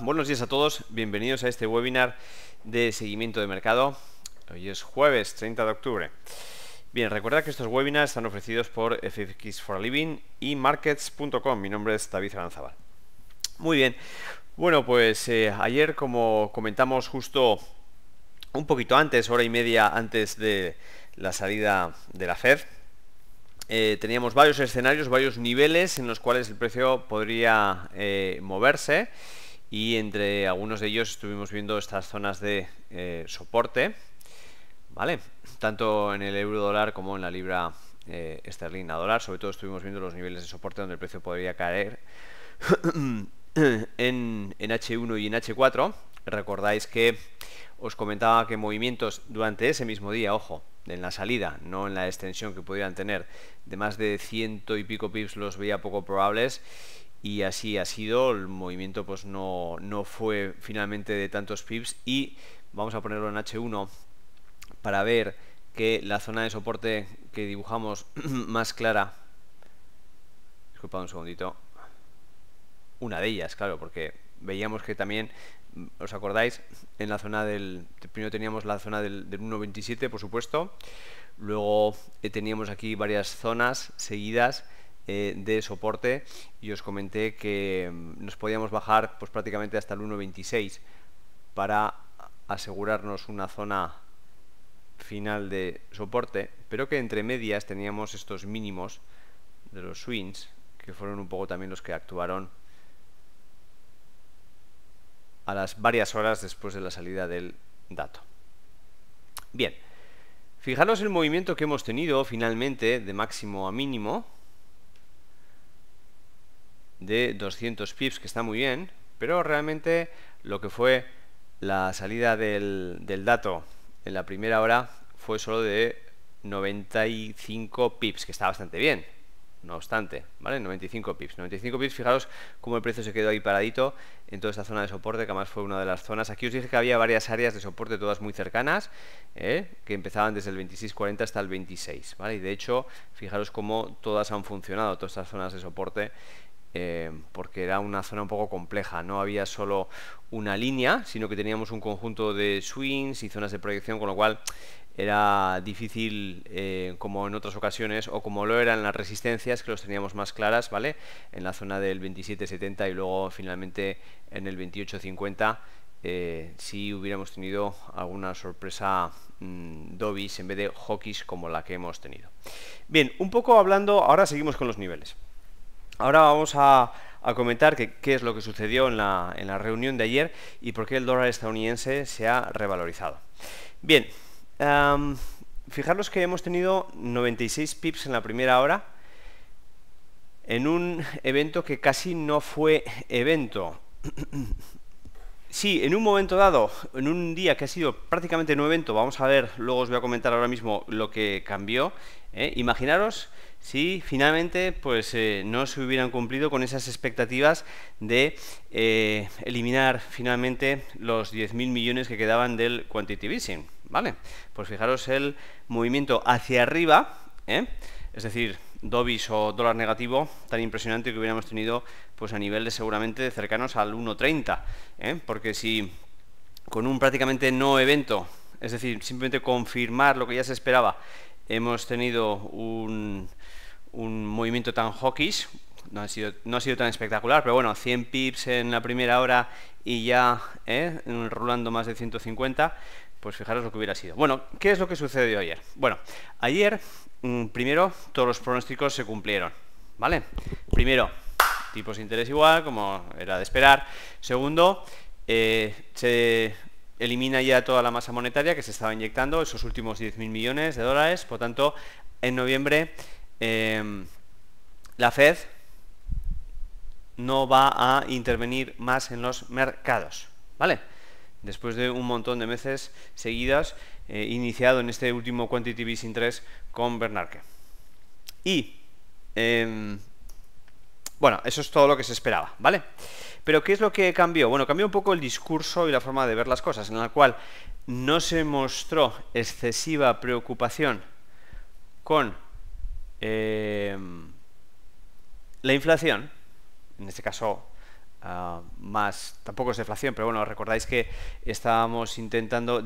buenos días a todos, bienvenidos a este webinar de seguimiento de mercado. Hoy es jueves 30 de octubre. Bien, recuerda que estos webinars están ofrecidos por FX for Living y Markets.com. Mi nombre es David Aranzabal. Muy bien, bueno, pues eh, ayer como comentamos justo un poquito antes, hora y media antes de la salida de la Fed, eh, teníamos varios escenarios, varios niveles en los cuales el precio podría eh, moverse y entre algunos de ellos estuvimos viendo estas zonas de eh, soporte, ¿vale? Tanto en el euro dólar como en la libra eh, esterlina dólar, sobre todo estuvimos viendo los niveles de soporte donde el precio podría caer en, en H1 y en H4. Recordáis que os comentaba que movimientos durante ese mismo día, ojo, en la salida, no en la extensión que pudieran tener, de más de ciento y pico pips los veía poco probables y así ha sido, el movimiento pues no, fue finalmente de tantos pips y vamos a ponerlo en H1 para ver que la zona de soporte que dibujamos más clara, disculpad un segundito, una de ellas, claro, porque veíamos que también, ¿os acordáis? En la zona del, primero teníamos la zona del, del 1.27, por supuesto, luego eh, teníamos aquí varias zonas seguidas, eh, de soporte y os comenté que mm, nos podíamos bajar pues prácticamente hasta el 1.26 para asegurarnos una zona final de soporte, pero que entre medias teníamos estos mínimos de los swings, que fueron un poco también los que actuaron a las varias horas después de la salida del dato. Bien, fijaros el movimiento que hemos tenido finalmente de máximo a mínimo, de 200 pips, que está muy bien, pero realmente lo que fue la salida del, del dato en la primera hora fue solo de 95 pips, que está bastante bien, no obstante, ¿vale? 95 pips. 95 pips, fijaros cómo el precio se quedó ahí paradito en toda esta zona de soporte, que además fue una de las zonas. Aquí os dije que había varias áreas de soporte, todas muy cercanas, ¿eh? que empezaban desde el 26.40 hasta el 26, ¿vale? Y de hecho, fijaros cómo todas han funcionado, todas estas zonas de soporte eh, porque era una zona un poco compleja, no había solo una línea, sino que teníamos un conjunto de swings y zonas de proyección, con lo cual era difícil eh, como en otras ocasiones o como lo eran las resistencias que los teníamos más claras, ¿vale? En la zona del 27.70 y luego finalmente en el 28.50 eh, si hubiéramos tenido alguna sorpresa mm, dobis en vez de hockeys como la que hemos tenido. Bien, un poco hablando, ahora seguimos con los niveles. Ahora vamos a, comentar qué es lo que sucedió en la, reunión de ayer y por qué el dólar estadounidense se ha revalorizado. Bien, fijaros que hemos tenido 96 pips en la primera hora en un evento que casi no fue evento. Sí, en un momento dado, en un día que ha sido prácticamente no evento, vamos a ver, luego os voy a comentar ahora mismo lo que cambió. ¿eh? Imaginaros si finalmente pues, eh, no se hubieran cumplido con esas expectativas de eh, eliminar finalmente los 10.000 millones que quedaban del quantitative easing. ¿vale? Pues fijaros el movimiento hacia arriba, ¿eh? es decir, Dobis o dólar negativo tan impresionante que hubiéramos tenido pues, a de seguramente cercanos al 1.30, porque si con un prácticamente no evento, es decir, simplemente confirmar lo que ya se esperaba, hemos tenido un, un movimiento tan hawkish, no ha, sido, no ha sido tan espectacular, pero bueno, 100 pips en la primera hora y ya ¿eh? rulando más de 150, pues fijaros lo que hubiera sido. Bueno, ¿qué es lo que sucedió ayer? Bueno, ayer mm, primero todos los pronósticos se cumplieron, ¿vale? Primero, tipos de interés igual, como era de esperar. Segundo, eh, se elimina ya toda la masa monetaria que se estaba inyectando, esos últimos 10.000 millones de dólares, por tanto, en noviembre Em, la Fed no va a intervenir más en los mercados, ¿vale? Después de un montón de meses seguidas, eh, iniciado en este último Quantitative Easing 3 con Bernanke. Y, em, bueno, eso es todo lo que se esperaba, ¿vale? Pero ¿qué es lo que cambió? Bueno, cambió un poco el discurso y la forma de ver las cosas, en la cual no se mostró excesiva preocupación con Em, la inflación, en este caso ah, más, tampoco es deflación, pero bueno, recordáis que estábamos intentando,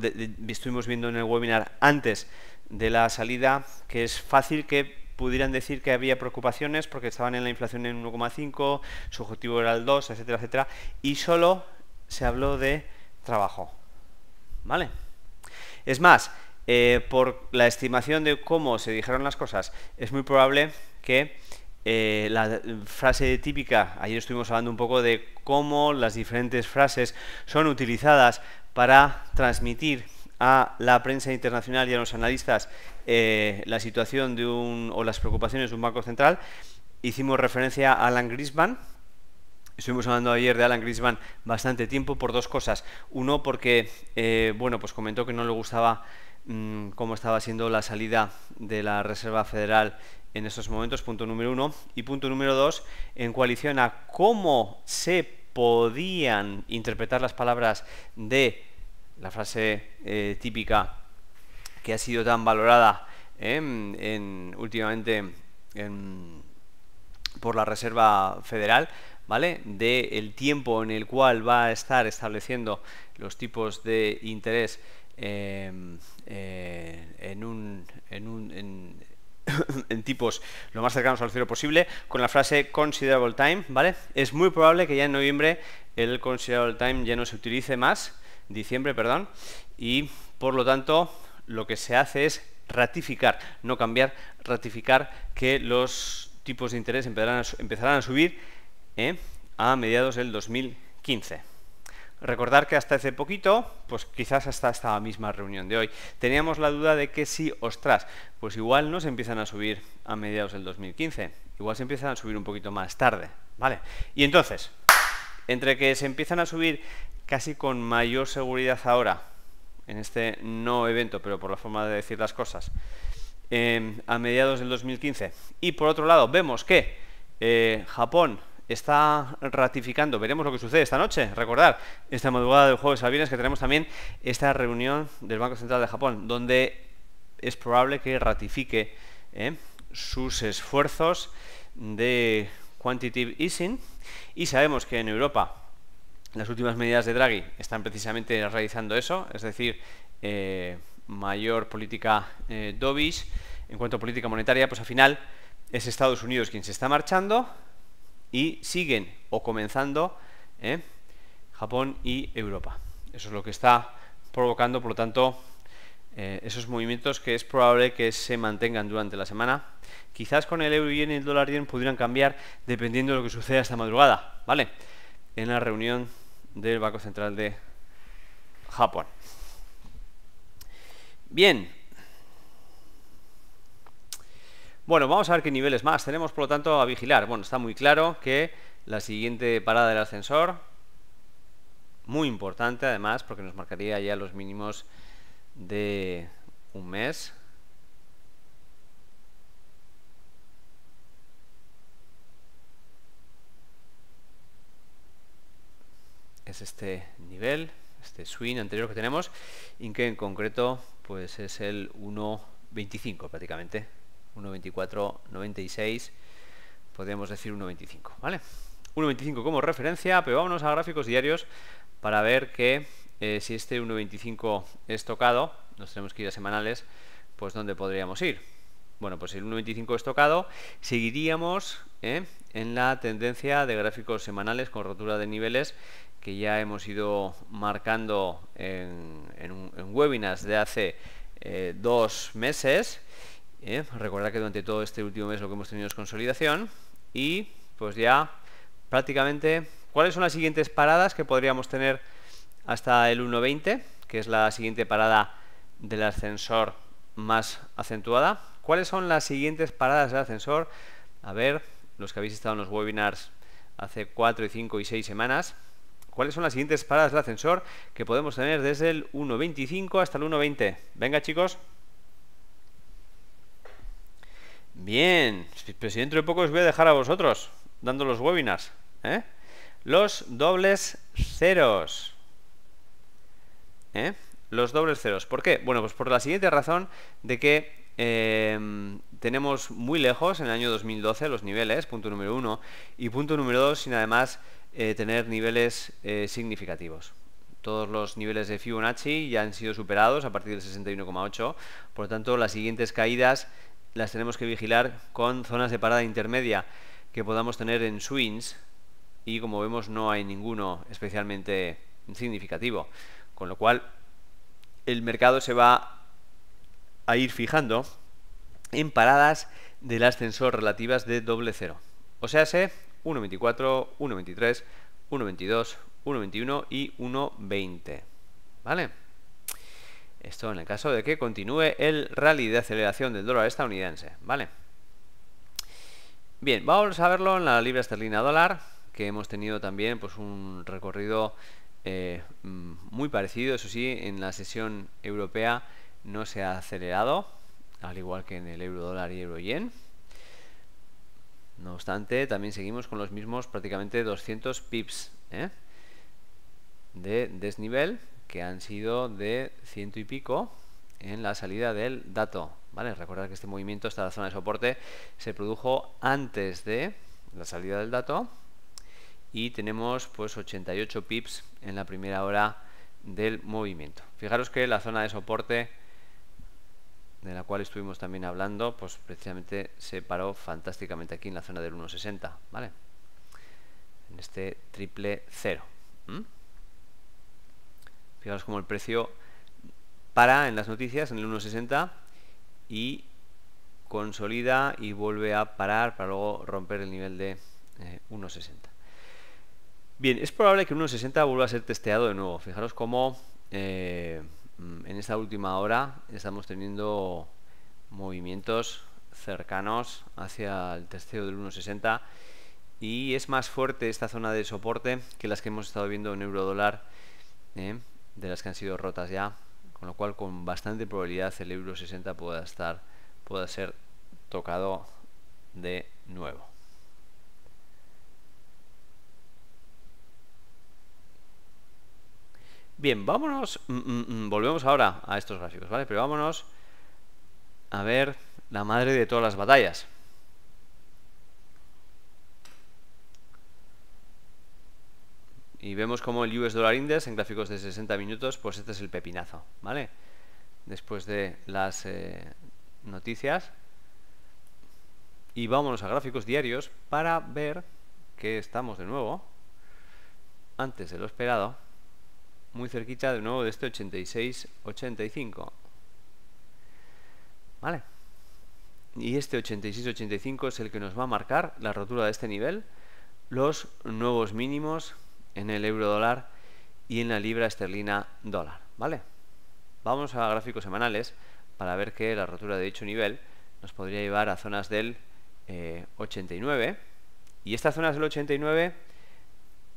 estuvimos viendo en el webinar antes de la salida que es fácil que pudieran decir que había preocupaciones porque estaban en la inflación en 1,5, su objetivo era el 2, etcétera, etcétera, y solo se habló de trabajo. ¿Vale? Es más, eh, por la estimación de cómo se dijeron las cosas, es muy probable que eh, la frase típica, ayer estuvimos hablando un poco de cómo las diferentes frases son utilizadas para transmitir a la prensa internacional y a los analistas eh, la situación de un, o las preocupaciones de un banco central. Hicimos referencia a Alan Grisman, Estuvimos hablando ayer de Alan Grisman bastante tiempo por dos cosas. Uno, porque bueno, pues comentó que no le gustaba Mm, cómo estaba siendo la salida de la Reserva Federal en estos momentos, punto número uno. Y punto número dos, en coalición a cómo se podían interpretar las palabras de la frase eh, típica que ha sido tan valorada eh, en, últimamente por la Reserva Federal, ¿vale? De el tiempo en el cual va a estar estableciendo los tipos de interés Em, eh, en tipos lo más cercanos al cero posible con la frase considerable time, ¿vale? Es muy probable que ya en noviembre el considerable time ya no se utilice más, diciembre, perdón, y por lo tanto lo que se hace es ratificar, no cambiar, ratificar que los tipos de interés empezarán a, subir ¿eh? a mediados del 2015. Recordar que hasta hace poquito, pues quizás hasta esta misma reunión de hoy, teníamos la duda de que si, ostras, pues igual no se empiezan a subir a mediados del 2015, igual se empiezan a subir un poquito más tarde, ¿vale? Y entonces, entre que se empiezan a subir casi con mayor seguridad ahora, en este no evento, pero por la forma de decir las cosas, em, a mediados del 2015, y por otro lado vemos que eh, Japón está ratificando. Veremos lo que sucede esta noche. Recordar, esta madrugada del jueves a viernes que tenemos también esta reunión del Banco Central de Japón, donde es probable que ratifique ¿eh? sus esfuerzos de quantitative easing. Y sabemos que en Europa las últimas medidas de Draghi están precisamente realizando eso, es decir, eh, mayor política eh, dovish. En cuanto a política monetaria, pues al final es Estados Unidos quien se está marchando, y siguen o comenzando ¿eh? Japón y Europa. Eso es lo que está provocando, por lo tanto, eh, esos movimientos que es probable que se mantengan durante la semana. Quizás con el euro y el dólar yen pudieran cambiar dependiendo de lo que suceda esta madrugada, ¿vale? En la reunión del Banco Central de Japón. Bien, Bueno, vamos a ver qué niveles más tenemos, por lo tanto, a vigilar. Bueno, está muy claro que la siguiente parada del ascensor, muy importante además, porque nos marcaría ya los mínimos de un mes. Es este nivel, este swing anterior que tenemos, y que en concreto pues es el 1.25 prácticamente. 96, podríamos decir 1.25, ¿vale? 1.25 como referencia, pero vámonos a gráficos diarios para ver que eh, si este 1.25 es tocado, nos tenemos que ir a semanales, pues ¿dónde podríamos ir? Bueno, pues si el 1.25 es tocado, seguiríamos ¿eh? en la tendencia de gráficos semanales con rotura de niveles que ya hemos ido marcando en, en, webinars de hace eh, dos meses eh, recordad que durante todo este último mes lo que hemos tenido es consolidación y pues ya prácticamente... ¿Cuáles son las siguientes paradas que podríamos tener hasta el 1.20? Que es la siguiente parada del ascensor más acentuada. ¿Cuáles son las siguientes paradas del ascensor? A ver, los que habéis estado en los webinars hace 4, 5 y 6 semanas. ¿Cuáles son las siguientes paradas del ascensor que podemos tener desde el 1.25 hasta el 1.20? Venga chicos. Bien, pero si dentro de poco os voy a dejar a vosotros dando los webinars. ¿eh? Los dobles ceros. ¿eh? Los dobles ceros. ¿Por qué? Bueno, pues por la siguiente razón de que em, tenemos muy lejos en el año 2012 los niveles, punto número uno, y punto número dos, sin además eh, tener niveles significativos todos los niveles de Fibonacci ya han sido superados a partir del 61,8. Por lo tanto, las siguientes caídas las tenemos que vigilar con zonas de parada intermedia que podamos tener en swings y como vemos no hay ninguno especialmente significativo, con lo cual el mercado se va a ir fijando en paradas del ascensor relativas de doble cero. O sea, se 1.24, 1.23, 1.22, 1.21 y 1.20. ¿Vale? Esto en el caso de que continúe el rally de aceleración del dólar estadounidense, ¿vale? Bien, vamos a verlo en la libra esterlina dólar, que hemos tenido también pues, un recorrido eh, mm, muy parecido, eso sí, en la sesión europea no se ha acelerado, al igual que en el euro dólar y euro yen. No obstante, también seguimos con los mismos prácticamente 200 pips ¿eh? de desnivel, que han sido de ciento y pico en la salida del dato. ¿vale? Recordad que este movimiento, esta zona de soporte, se produjo antes de la salida del dato y tenemos pues 88 pips en la primera hora del movimiento. Fijaros que la zona de soporte de la cual estuvimos también hablando, pues precisamente se paró fantásticamente aquí en la zona del 1.60, ¿vale? En este triple cero. Fijaros como el precio para en las noticias en el 1.60 y consolida y vuelve a parar para luego romper el nivel de 1.60. Eh, Bien, es probable que 1.60 vuelva a ser testeado de nuevo. Fijaros cómo eh, mm, en esta última hora estamos teniendo movimientos cercanos hacia el testeo del 1.60 y es más fuerte esta zona de soporte que las que hemos estado viendo en euro dólar eh, de las que han sido rotas ya, con lo cual con bastante probabilidad el euro 60 pueda estar pueda ser tocado de nuevo. Bien, vámonos, mm, mm, mm, volvemos ahora a estos gráficos, ¿vale? Pero vámonos a ver la madre de todas las batallas. Y vemos como el US Dollar Index en gráficos de 60 minutos, pues este es el pepinazo, ¿vale? Después de las eh, noticias. Y vámonos a gráficos diarios para ver que estamos de nuevo, antes de lo esperado, muy cerquita de nuevo de este 86.85. ¿Vale? Y este 86.85 es el que nos va a marcar la rotura de este nivel, los nuevos mínimos en el euro dólar y en la libra esterlina dólar. ¿Vale? Vamos a gráficos semanales para ver que la rotura de dicho nivel nos podría llevar a zonas del 89. Eh, y estas zonas del 89,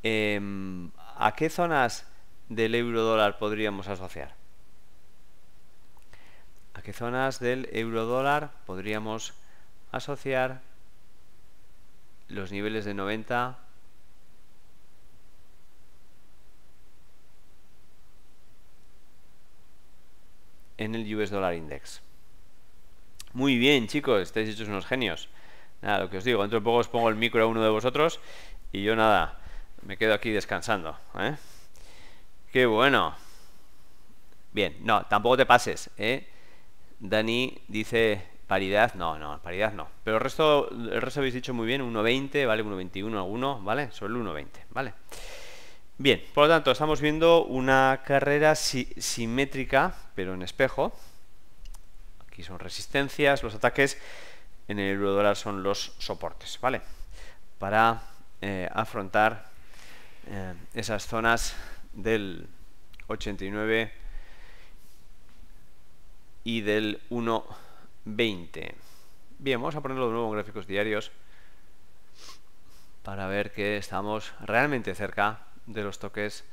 em, ¿a qué zonas del euro dólar podríamos asociar? ¿A qué zonas del euro dólar podríamos asociar los niveles de 90 en el US Dollar Index. Muy bien, chicos, estáis hechos unos genios. Nada, lo que os digo, dentro de poco os pongo el micro a uno de vosotros y yo nada, me quedo aquí descansando. ¿eh? Qué bueno. Bien, no, tampoco te pases. ¿eh? Dani dice paridad, no, no, paridad no. Pero el resto, el resto habéis dicho muy bien, 1.20, vale, 1.21 alguno, ¿vale? Solo el 1.20, ¿vale? Bien, por lo tanto, estamos viendo una carrera simétrica, pero en espejo. Aquí son resistencias, los ataques, en el dólar son los soportes, ¿vale? Para eh, afrontar eh, esas zonas del 89 y del 1.20. Bien, vamos a ponerlo de nuevo en gráficos diarios para ver que estamos realmente cerca de los toques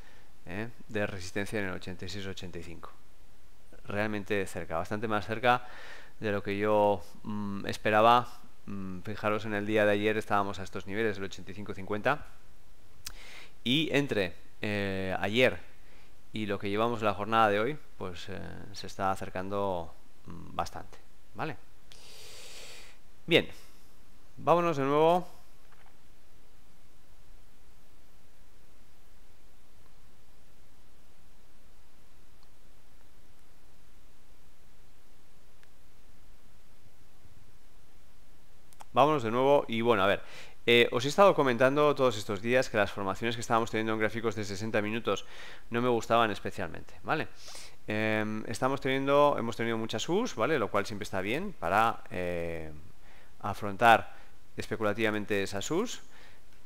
¿eh? de resistencia en el 86-85. Realmente cerca, bastante más cerca de lo que yo mm, esperaba. Mm, fijaros, en el día de ayer estábamos a estos niveles, el 85-50. Y entre eh, ayer y lo que llevamos la jornada de hoy, pues eh, se está acercando mm, bastante. ¿Vale? Bien, vámonos de nuevo Vámonos de nuevo y bueno, a ver, eh, os he estado comentando todos estos días que las formaciones que estábamos teniendo en gráficos de 60 minutos no me gustaban especialmente, ¿vale? Em, estamos teniendo, hemos tenido muchas SUS ¿vale? Lo cual siempre está bien para eh, afrontar especulativamente esas SUS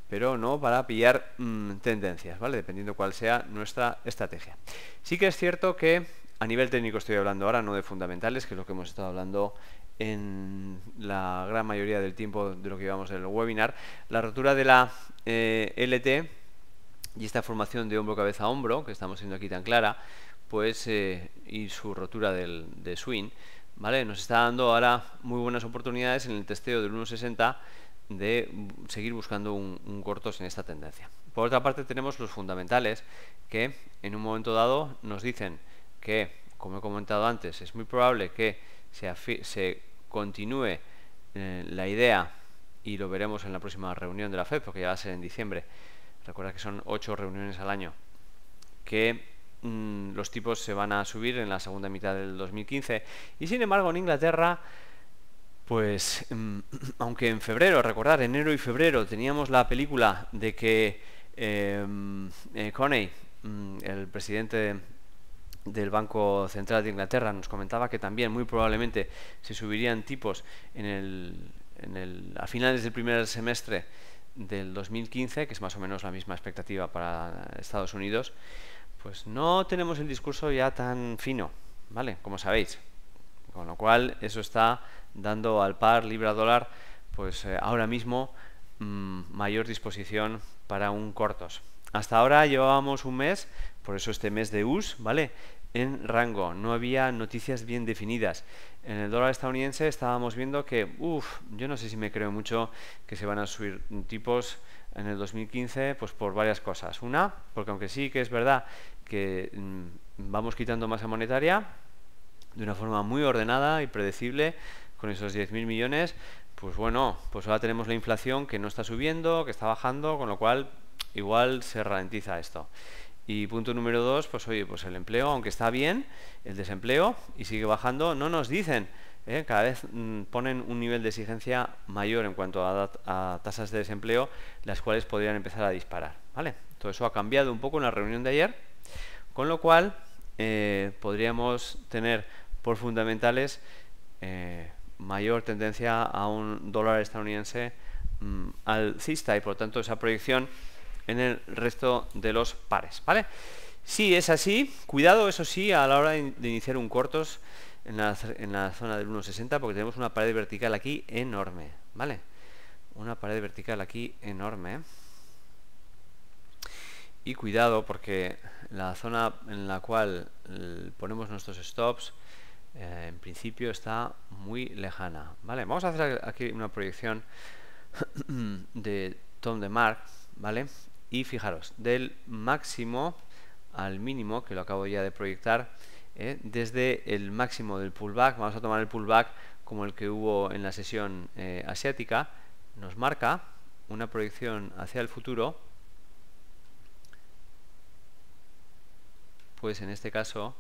pero no para pillar mm, tendencias, ¿vale? Dependiendo cuál sea nuestra estrategia. Sí que es cierto que a nivel técnico estoy hablando ahora, no de fundamentales, que es lo que hemos estado hablando en la gran mayoría del tiempo de lo que llevamos en el webinar. La rotura de la eh, LT y esta formación de hombro-cabeza-hombro, que estamos viendo aquí tan clara, pues eh, y su rotura del, de swing, ¿vale? Nos está dando ahora muy buenas oportunidades en el testeo del 1.60 de seguir buscando un, un, cortos en esta tendencia. Por otra parte tenemos los fundamentales que en un momento dado nos dicen que, como he comentado antes, es muy probable que se, continúe eh, la idea, y lo veremos en la próxima reunión de la FED, porque ya va a ser en diciembre, recuerda que son ocho reuniones al año, que mm, los tipos se van a subir en la segunda mitad del 2015, y sin embargo en Inglaterra pues mm, aunque en febrero, recordar, enero y febrero teníamos la película de que em, eh, Coney, mm, el presidente del Banco Central de Inglaterra nos comentaba que también muy probablemente se subirían tipos en a finales del primer semestre del 2015, que es más o menos la misma expectativa para Estados Unidos, pues no tenemos el discurso ya tan fino, ¿vale? Como sabéis. Con lo cual eso está dando al par libra-dólar, pues eh, ahora mismo mm, mayor disposición para un cortos. Hasta ahora llevábamos un mes, por eso este mes de US, ¿vale? en rango, no había noticias bien definidas. En el dólar estadounidense estábamos viendo que, uff, yo no sé si me creo mucho que se van a subir tipos en el 2015, pues por varias cosas. Una, porque aunque sí que es verdad que mm, vamos quitando masa monetaria de una forma muy ordenada y predecible, con esos 10.000 millones, pues bueno, pues ahora tenemos la inflación que no está subiendo, que está bajando, con lo cual igual se ralentiza esto. Y punto número dos, pues oye, pues el empleo, aunque está bien, el desempleo y sigue bajando, no nos dicen. ¿eh? Cada vez mm, ponen un nivel de exigencia mayor en cuanto a, tasas de desempleo, las cuales podrían empezar a disparar. ¿vale? Todo eso ha cambiado un poco en la reunión de ayer, con lo cual eh, podríamos tener por fundamentales eh, mayor tendencia a un dólar estadounidense mm, alcista y por tanto esa proyección en el resto de los pares, ¿vale? Si es así, cuidado eso sí a la hora de iniciar un cortos en la, zona del 1.60 porque tenemos una pared vertical aquí enorme, ¿vale? Una pared vertical aquí enorme. Y cuidado porque la zona en la cual ponemos nuestros stops eh, en principio está muy lejana, ¿vale? Vamos a hacer aquí una proyección de Tom de Mark, ¿vale? y fijaros, del máximo al mínimo, que lo acabo ya de proyectar, ¿eh? desde el máximo del pullback, vamos a tomar el pullback como el que hubo en la sesión eh, asiática, nos marca una proyección hacia el futuro, pues en este caso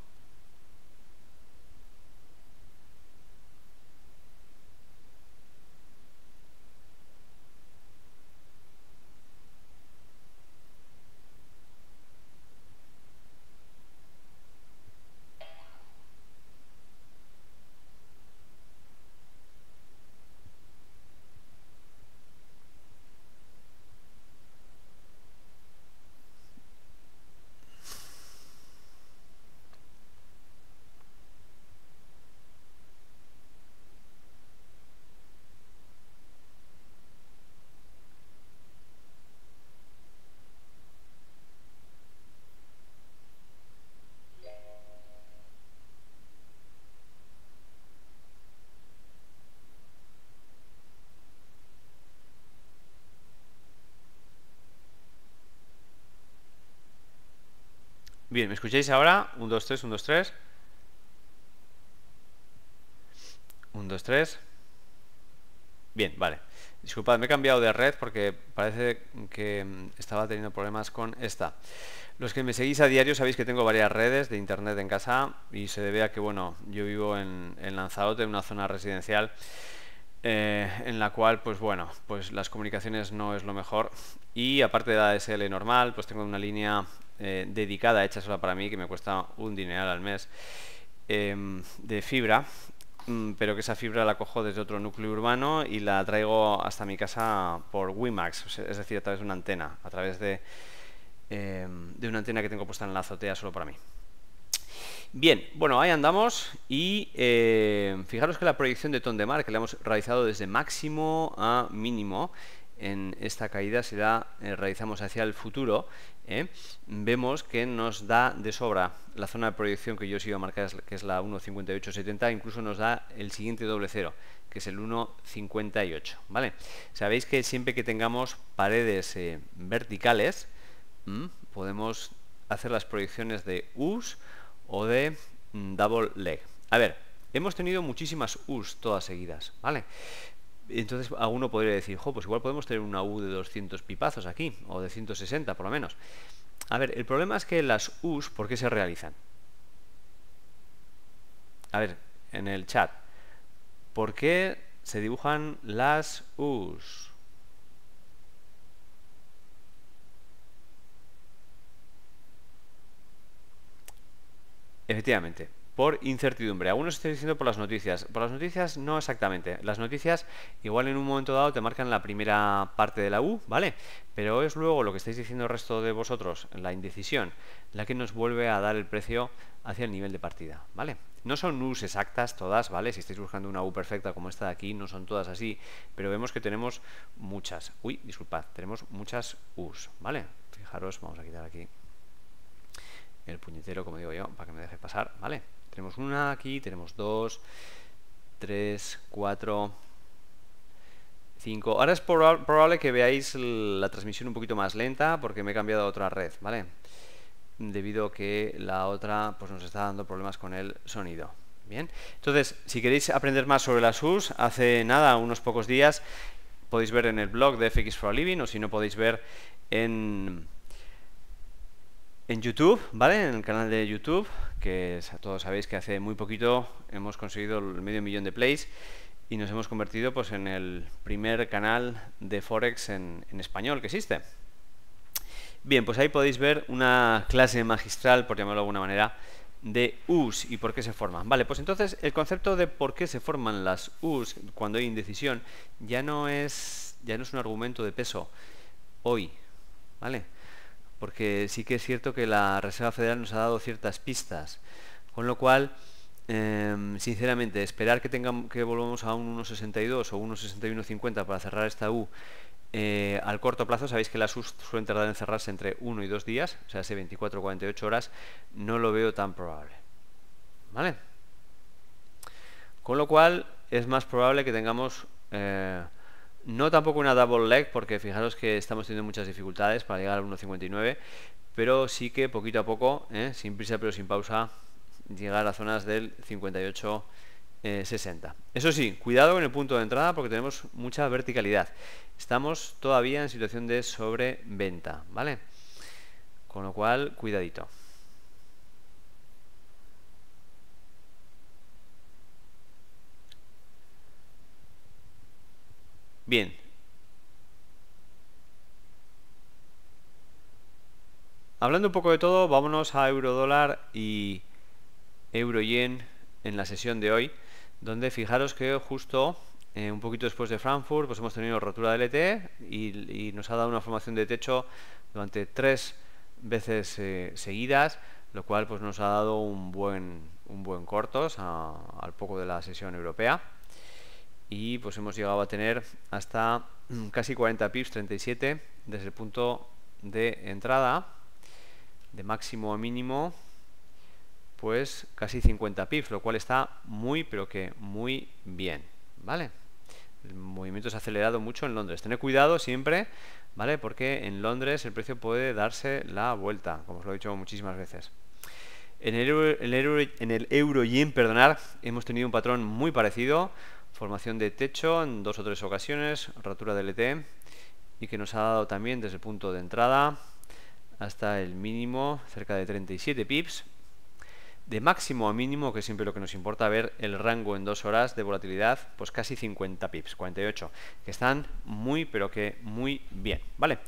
Bien, ¿me escucháis ahora? 1, 2, 3, 1, 2, 3. 1, 2, 3. Bien, vale. Disculpad, me he cambiado de red porque parece que mm, estaba teniendo problemas con esta. Los que me seguís a diario sabéis que tengo varias redes de internet en casa y se debe a que, bueno, yo vivo en, en Lanzarote, en una zona residencial eh, en la cual, pues bueno, pues las comunicaciones no es lo mejor. Y aparte de la ASL normal, pues tengo una línea eh, dedicada, hecha sola para mí, que me cuesta un dineral al mes, em, de fibra, mm, pero que esa fibra la cojo desde otro núcleo urbano y la traigo hasta mi casa por WiMAX, es decir, a través de una antena, a través de, em, de una antena que tengo puesta en la azotea solo para mí. Bien, bueno, ahí andamos y eh, fijaros que la proyección de ton de mar que la hemos realizado desde máximo a mínimo en esta caída, se la eh, realizamos hacia el futuro, ¿eh? vemos que nos da de sobra la zona de proyección que yo os iba a marcar, que es la 1.5870, incluso nos da el siguiente doble cero, que es el 1.58, ¿vale? Sabéis que siempre que tengamos paredes verticales, podemos hacer las proyecciones de U's, o de mm, double leg. A ver, hemos tenido muchísimas U's todas seguidas, ¿vale? Entonces alguno podría decir, jo, pues igual podemos tener una U de 200 pipazos aquí, o de 160 por lo menos. A ver, el problema es que las U's, ¿por qué se realizan? A ver, en el chat, ¿por qué se dibujan las U's? Efectivamente, por incertidumbre. Algunos están diciendo por las noticias. Por las noticias no exactamente. Las noticias igual en un momento dado te marcan la primera parte de la U, ¿vale? Pero es luego lo que estáis diciendo el resto de vosotros, la indecisión, la que nos vuelve a dar el precio hacia el nivel de partida, ¿vale? No son U's exactas todas, ¿vale? Si estáis buscando una U perfecta como esta de aquí, no son todas así, pero vemos que tenemos muchas. Uy, disculpad, tenemos muchas U's, ¿vale? Fijaros, vamos a quitar aquí el puñetero, como digo yo, para que me deje pasar, ¿vale? Tenemos una aquí, tenemos dos, tres, cuatro, cinco. Ahora es probable que veáis la transmisión un poquito más lenta porque me he cambiado a otra red, ¿vale? Debido a que la otra pues, nos está dando problemas con el sonido. Bien, entonces, si queréis aprender más sobre la SUS, e, hace nada, unos pocos días, podéis ver en el blog de FX for a Living o si no podéis ver en en YouTube, ¿vale? En el canal de YouTube, que todos sabéis que hace muy poquito hemos conseguido el medio millón de plays y nos hemos convertido pues, en el primer canal de Forex en, español que existe. Bien, pues ahí podéis ver una clase magistral, por llamarlo de alguna manera, de U's y por qué se forman. Vale, pues entonces el concepto de por qué se forman las U's cuando hay indecisión ya no es, ya no es un argumento de peso hoy, ¿vale? porque sí que es cierto que la Reserva Federal nos ha dado ciertas pistas, con lo cual, em, sinceramente, esperar que, que volvamos a un 1,62 o 1,6150 para cerrar esta U eh, al corto plazo, sabéis que las U suelen tardar en cerrarse entre 1 y 2 días, o sea, hace 24 o 48 horas, no lo veo tan probable. ¿Vale? Con lo cual, es más probable que tengamos eh, no tampoco una double leg, porque fijaros que estamos teniendo muchas dificultades para llegar al 1.59, pero sí que poquito a poco, ¿eh? sin prisa pero sin pausa, llegar a zonas del 58-60. Eh, Eso sí, cuidado con el punto de entrada porque tenemos mucha verticalidad. Estamos todavía en situación de sobreventa, ¿vale? Con lo cual, cuidadito. Bien. Hablando un poco de todo, vámonos a euro y euro yen en la sesión de hoy, donde fijaros que justo eh, un poquito después de Frankfurt pues hemos tenido rotura del ETE y, nos ha dado una formación de techo durante tres veces eh, seguidas, lo cual pues nos ha dado un buen, un buen cortos al poco de la sesión europea y pues hemos llegado a tener hasta mm, casi 40 pips, 37, desde el punto de entrada, de máximo a mínimo, pues casi 50 pips, lo cual está muy, pero que muy bien, ¿vale? El movimiento se ha acelerado mucho en Londres. Tened cuidado siempre, ¿vale? Porque en Londres el precio puede darse la vuelta, como os lo he dicho muchísimas veces. En el euro, el en el euro yen, perdonar, hemos tenido un patrón muy parecido, formación de techo en dos o tres ocasiones, rotura del ete y que nos ha dado también desde el punto de entrada hasta el mínimo, cerca de 37 pips. De máximo a mínimo, que es siempre lo que nos importa ver el rango en dos horas de volatilidad, pues casi 50 pips, 48, que están muy, pero que muy bien, ¿vale?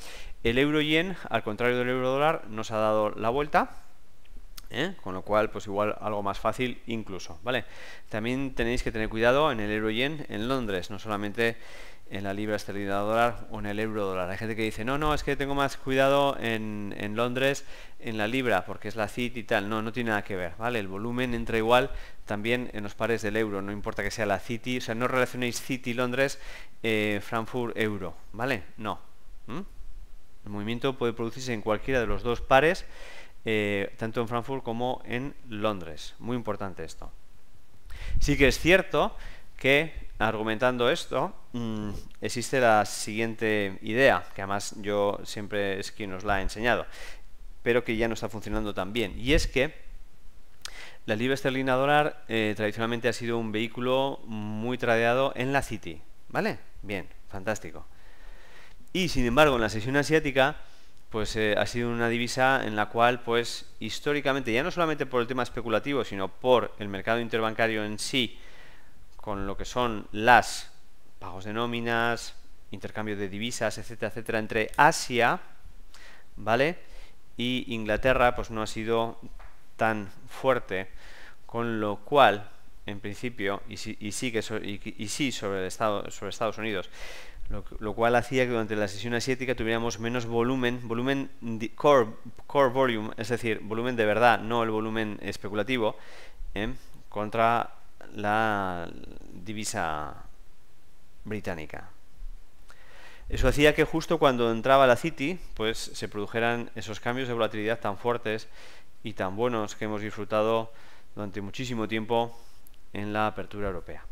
El euro yen, al contrario del euro dólar, nos ha dado la vuelta, ¿eh? con lo cual pues igual algo más fácil incluso, ¿vale? También tenéis que tener cuidado en el euro yen en Londres, no solamente en la libra esterlina dólar o en el euro dólar. Hay gente que dice, no, no, es que tengo más cuidado en, en Londres en la libra porque es la City y tal. No, no tiene nada que ver, ¿vale? El volumen entra igual también en los pares del euro, no importa que sea la City, o sea, no relacionéis City Londres, eh, Frankfurt euro, ¿vale? No. El movimiento puede producirse en cualquiera de los dos pares eh, tanto en Frankfurt como en Londres. Muy importante esto. Sí que es cierto que, argumentando esto, mm, existe la siguiente idea, que además yo siempre es quien nos la ha enseñado, pero que ya no está funcionando tan bien, y es que la libra esterlina dólar eh, tradicionalmente ha sido un vehículo muy tradeado en la City, ¿vale? Bien, fantástico. Y sin embargo, en la sesión asiática pues eh, ha sido una divisa en la cual, pues históricamente, ya no solamente por el tema especulativo, sino por el mercado interbancario en sí, con lo que son las pagos de nóminas, intercambio de divisas, etcétera, etcétera, entre Asia, ¿vale? Y Inglaterra, pues no ha sido tan fuerte, con lo cual, en principio, y sí, que y, sí sobre, el Estado, sobre Estados Unidos, lo, cual hacía que durante la sesión asiática tuviéramos menos volumen, volumen core, core volume, es decir, volumen de verdad, no el volumen especulativo, ¿eh? contra la divisa británica. Eso hacía que justo cuando entraba la City, pues se produjeran esos cambios de volatilidad tan fuertes y tan buenos que hemos disfrutado durante muchísimo tiempo en la apertura europea.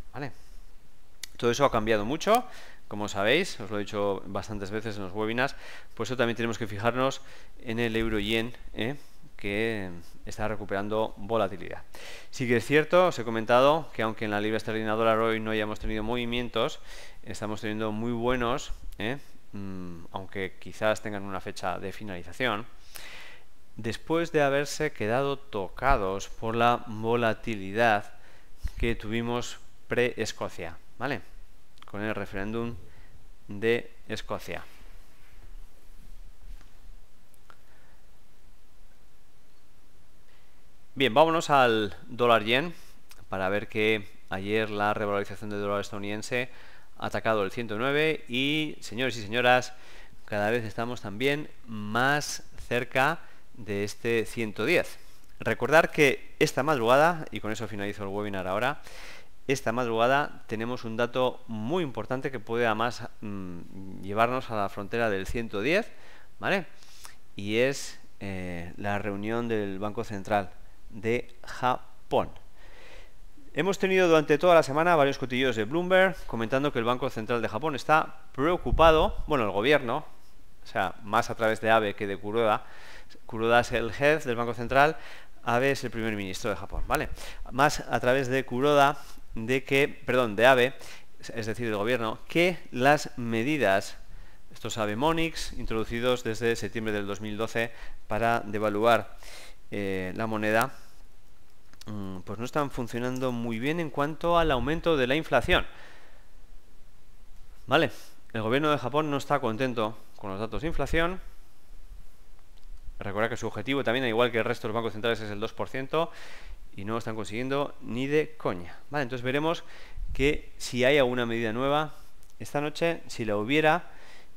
Todo eso ha cambiado mucho como sabéis, os lo he dicho bastantes veces en los webinars, por eso también tenemos que fijarnos en el euro yen, eh, que está recuperando volatilidad. Sí que es cierto, os he comentado que aunque en la libra esterlina dólar hoy no hayamos tenido movimientos, estamos teniendo muy buenos, eh, mm, aunque quizás tengan una fecha de finalización, después de haberse quedado tocados por la volatilidad que tuvimos pre-Escocia, ¿vale? con el referéndum de Escocia. Bien, vámonos al dólar yen para ver que ayer la revalorización del dólar estadounidense ha atacado el 109 y, señores y señoras, cada vez estamos también más cerca de este 110. Recordar que esta madrugada, y con eso finalizo el webinar ahora, esta madrugada tenemos un dato muy importante que puede además mm, llevarnos a la frontera del 110, ¿vale? Y es eh, la reunión del Banco Central de Japón. Hemos tenido durante toda la semana varios cotillos de Bloomberg comentando que el Banco Central de Japón está preocupado, bueno, el gobierno, o sea, más a través de Abe que de Kuroda, Kuroda es el jefe del Banco Central, Abe es el primer ministro de Japón, ¿vale? Más a través de Kuroda de que, perdón, de AVE, es decir, del gobierno, que las medidas, estos Monix introducidos desde septiembre del 2012 para devaluar eh, la moneda, mm, pues no están funcionando muy bien en cuanto al aumento de la inflación. Vale, el gobierno de Japón no está contento con los datos de inflación. recuerda que su objetivo también, al igual que el resto de los bancos centrales, es el 2% y no lo están consiguiendo ni de coña. Vale, entonces veremos que si hay alguna medida nueva esta noche, si la hubiera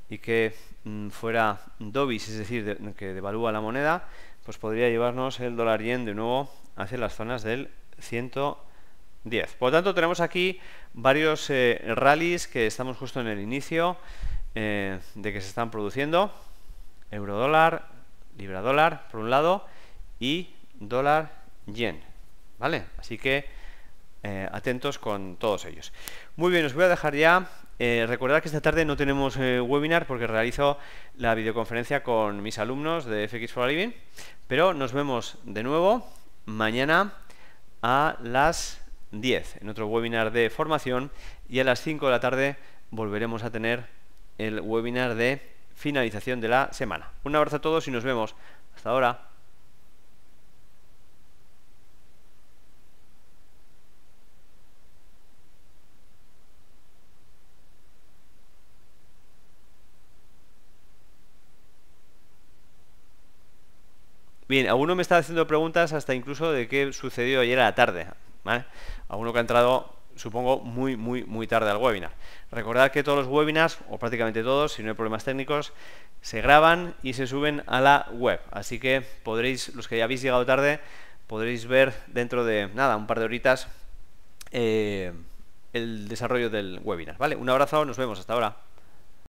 y que mm, fuera dobis es decir, que devalúa la moneda, pues podría llevarnos el dólar yen de nuevo hacia las zonas del 110. Por lo tanto, tenemos aquí varios eh, rallies que estamos justo en el inicio eh, de que se están produciendo. Euro dólar, libra dólar, por un lado, y dólar yen. ¿vale? Así que eh, atentos con todos ellos. Muy bien, os voy a dejar ya. Eh, recordad que esta tarde no tenemos eh, webinar porque realizo la videoconferencia con mis alumnos de FX for Living, pero nos vemos de nuevo mañana a las 10 en otro webinar de formación y a las 5 de la tarde volveremos a tener el webinar de finalización de la semana. Un abrazo a todos y nos vemos. Hasta ahora. Bien, alguno me está haciendo preguntas hasta incluso de qué sucedió ayer a la tarde. ¿vale? A que ha entrado, supongo, muy, muy, muy tarde al webinar. Recordad que todos los webinars, o prácticamente todos, si no hay problemas técnicos, se graban y se suben a la web. Así que podréis, los que ya habéis llegado tarde, podréis ver dentro de nada, un par de horitas, eh, el desarrollo del webinar. ¿Vale? Un abrazo, nos vemos, hasta ahora.